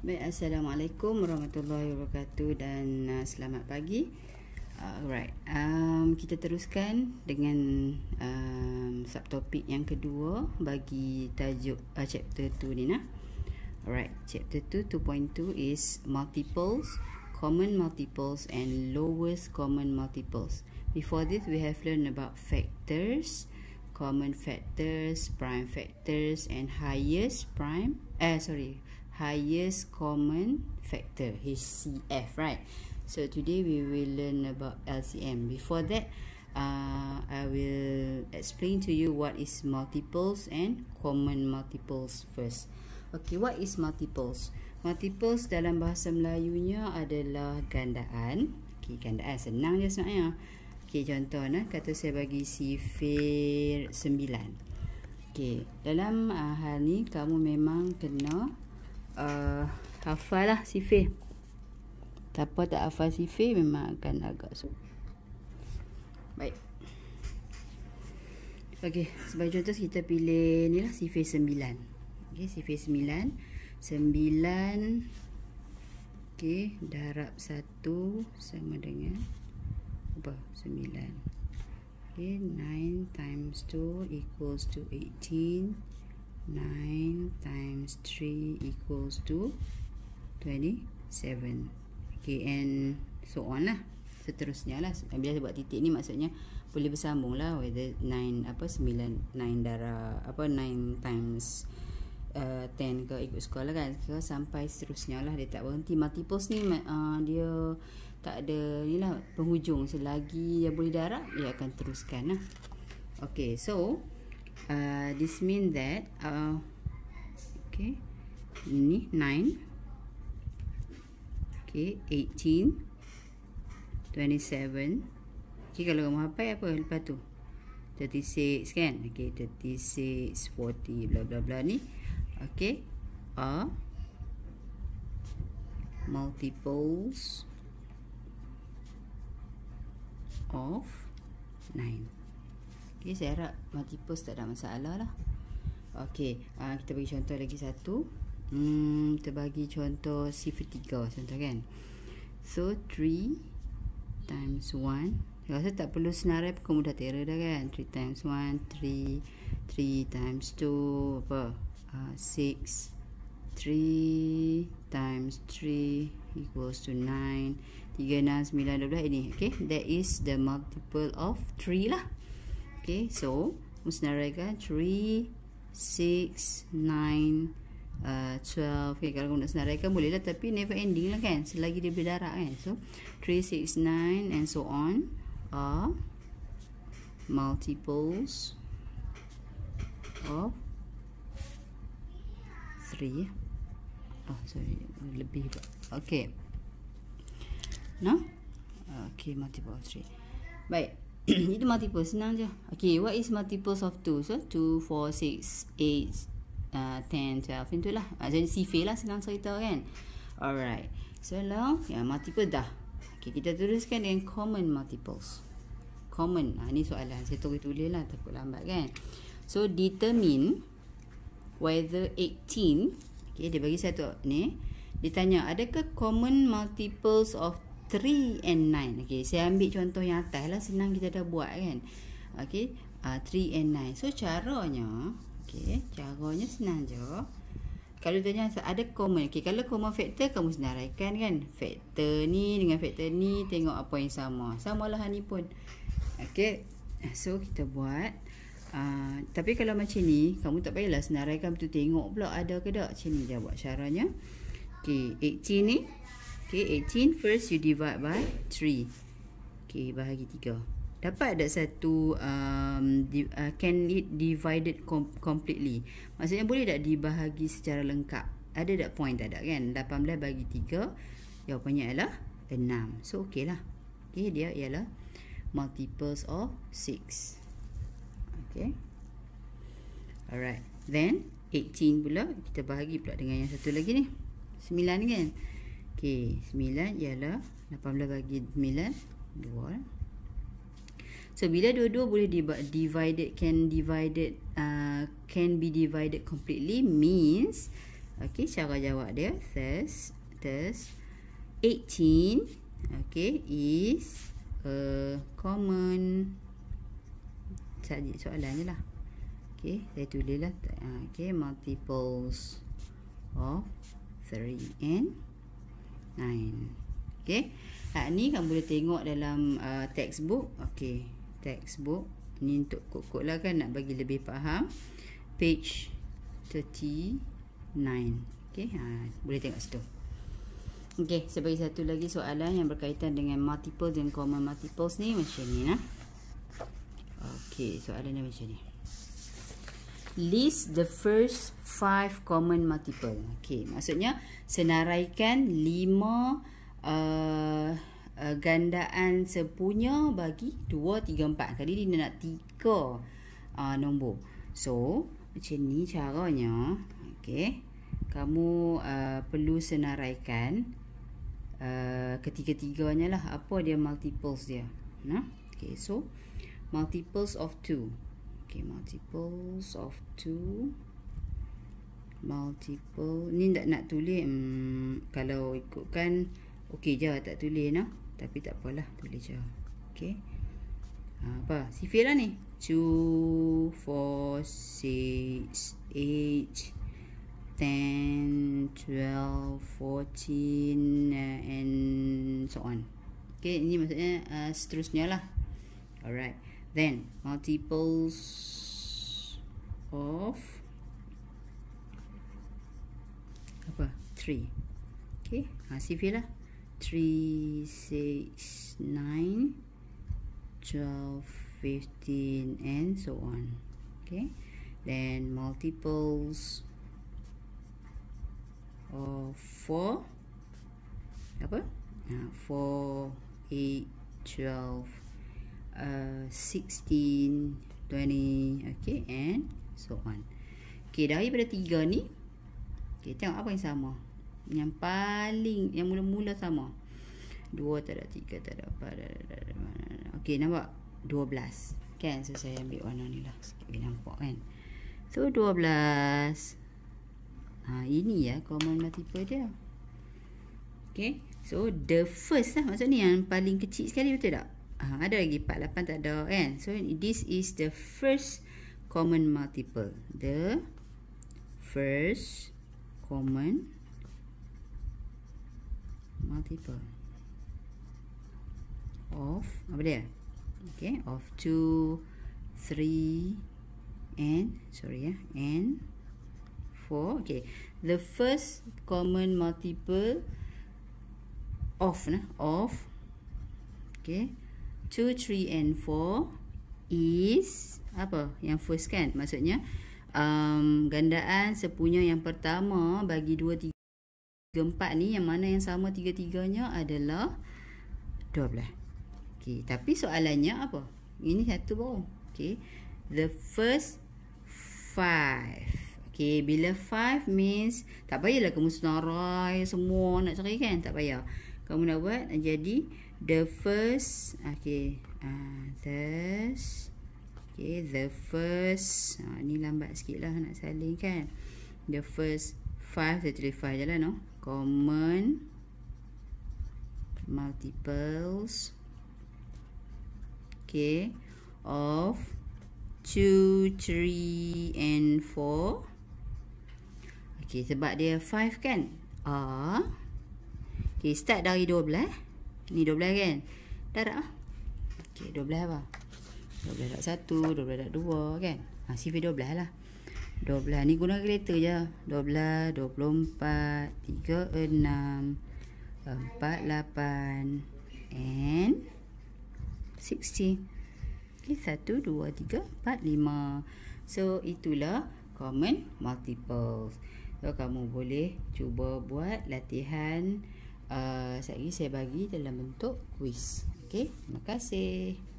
Baik, Assalamualaikum warahmatullahi wabarakatuh dan uh, selamat pagi. Alright, um, kita teruskan dengan um, subtopik yang kedua bagi tajuk uh, chapter 2 ni nah. Alright, chapter 2, 2.2 is multiples, common multiples and lowest common multiples. Before this, we have learned about factors, common factors, prime factors and highest prime, eh sorry, highest common factor HCF right so today we will learn about LCM before that uh, I will explain to you what is multiples and common multiples first okay what is multiples multiples dalam bahasa Melayunya adalah gandaan okay gandaan senang je sebenarnya okay contoh nah, kata saya bagi sifir 9 Okay. Dalam uh, hal ni kamu memang kena uh, hafal lah sifir. Siapa tak hafal sifir memang akan agak so. Baik. Okey, sebagai contoh kita pilih ni lah sifir sembilan. Okey, sifir sembilan, sembilan. Okey, darab satu sama dengan apa? Sembilan. Okey, 9 times 2 equals to 18. 9 times 3 equals to 27. Okay, and so on lah. Seterusnya lah. Bila saya buat titik ni maksudnya boleh bersambung lah whether 9, apa, 9, 9 darah, apa, 9 times Uh, 10 ke ikut sekolah kan ke sampai seterusnya lah dia tak berhenti multiples ni uh, dia tak ada ni lah penghujung selagi dia boleh darah, dia akan teruskan lah Okay, so Uh, this mean that uh, okay ini 9 okay 18 27 Okay, kalau kamu hafal apa lepas tu 36 kan okay, 36, 40 bla bla bla ni okay, A multiples of 9 Okay, saya harap multiples tak ada masalah lah. Okay, uh, ah, kita bagi contoh lagi satu. Hmm, kita bagi contoh sifar tiga contoh kan. So, 3 times 1. Saya rasa tak perlu senarai pun kamu dah terror dah kan. 3 times 1, 3. 3 times 2, apa? Uh, 6. 3 times 3 equals to 9. 3, 6, 9, 12. Ini, okay. That is the multiple of 3 lah. Okay, so musnaraga 3, 6, 9, uh, 12. Okay, kalau nak senaraikan boleh lah tapi never ending lah kan. Selagi dia berdarah kan. So, 3, 6, 9 and so on are multiples of 3. Oh, sorry. Lebih. Okay. No? Okay, multiple of 3. Baik. Itu multiple senang je. Okay, what is multiples of 2? So, 2, 4, 6, 8, uh, 10, 12. Itulah. Jadi sifir lah senang cerita kan. Alright. So, now yeah, multiple dah. Okay, kita teruskan dengan common multiples. Common. Ha, ni soalan. Saya tulis tulis lah. Takut lambat kan. So, determine whether 18. Okay, dia bagi satu ni. Dia tanya, adakah common multiples of 3 and 9 okay saya ambil contoh yang atas lah senang kita dah buat kan okey uh, ah, and 9 so caranya okey caranya senang je kalau tanya ada common okey kalau common factor kamu senaraikan kan factor ni dengan factor ni tengok apa yang sama samalah ni pun okey so kita buat Uh, tapi kalau macam ni Kamu tak payahlah senaraikan betul tengok pula ada ke tak Macam ni dia buat caranya Okay 18 ni Okay, 18 first you divide by 3. Okay, bahagi 3. Dapat ada satu um, di, uh, can it divided com completely. Maksudnya boleh tak dibahagi secara lengkap? Ada tak point tak ada kan? 18 bagi 3. Jawapannya ialah 6. So, okay lah. Okay, dia ialah multiples of 6. Okay. Alright. Then, 18 pula. Kita bahagi pula dengan yang satu lagi ni. 9 kan? ok 9 ialah 18 bagi 9 2 so bila dua-dua boleh divided can divided uh, can be divided completely means ok cara jawab dia test test eighteen ok is a uh, common cari soalan je lah ok saya tulis lah uh, ok multiples of three and 9 okey ha ni kamu boleh tengok dalam uh, textbook okey textbook Ini untuk kod lah kan nak bagi lebih faham page 39 okey ha boleh tengok situ okey saya bagi satu lagi soalan yang berkaitan dengan multiple dan common multiples ni macam ni lah okey soalan dia macam ni list the first five common multiple. Okay, maksudnya senaraikan lima uh, uh, gandaan sepunya bagi dua, tiga, empat. Kali ini nak tiga uh, nombor. So, macam ni caranya. Okay, kamu uh, perlu senaraikan uh, ketiga-tiganya lah. Apa dia multiples dia? Nah, okay, so multiples of two. Okay, multiples of two multiple ni tak nak tulis hmm, kalau ikutkan okey je tak tulis nah tapi tak apalah tulis je okey ha, apa sifir lah ni 2 4 6 8 10 12 14 and so on Okay, ini maksudnya uh, seterusnya lah alright then multiples of 3 Okay, masih ha, fail lah 3, 6, 9 12, 15 And so on Okay, then multiples Of 4 Apa? Ha, uh, 4, 8, 12 Uh, 16 20 Okay and so on Okay daripada 3 ni Okay tengok apa yang sama yang paling yang mula-mula sama dua tak ada 3 tak ada 4 tak ada, ada, ada, ada. ok nampak 12 kan so saya ambil warna ni lah sikit nampak kan so dua ha, ini ya common multiple dia ok so the first lah maksud ni yang paling kecil sekali betul tak ha, ada lagi 4 8 tak ada kan so this is the first common multiple the first common multiple multiple of apa dia okay of 2 3 and sorry ya and 4 okay the first common multiple of nah of okay 2 3 and 4 is apa yang first kan maksudnya um, gandaan sepunya yang pertama bagi 2 3 keempat ni yang mana yang sama tiga-tiganya adalah dua 12. Okay, tapi soalannya apa? Ini satu baru. Okay, The first five. Okay, bila five means tak payahlah kamu senarai semua nak cari kan? Tak payah. Kamu nak buat jadi the first Okay, Ah, uh, okay, the first. Ah, uh, ni lambat sikitlah nak salin kan. The first five, 5 tu 35 jelah no common multiples okay of 2 3 and 4 okey sebab dia 5 kan a okey start dari 12 eh ni 12 kan darah okey 12 apa 12 dot 1 12 dot 2 kan masih video 12 lah 12 ni guna kereta je 12 24 36 48 and 60 Okay 1 2 3 4 5 so itulah common multiples so kamu boleh cuba buat latihan uh, saya bagi dalam bentuk quiz Okay, terima kasih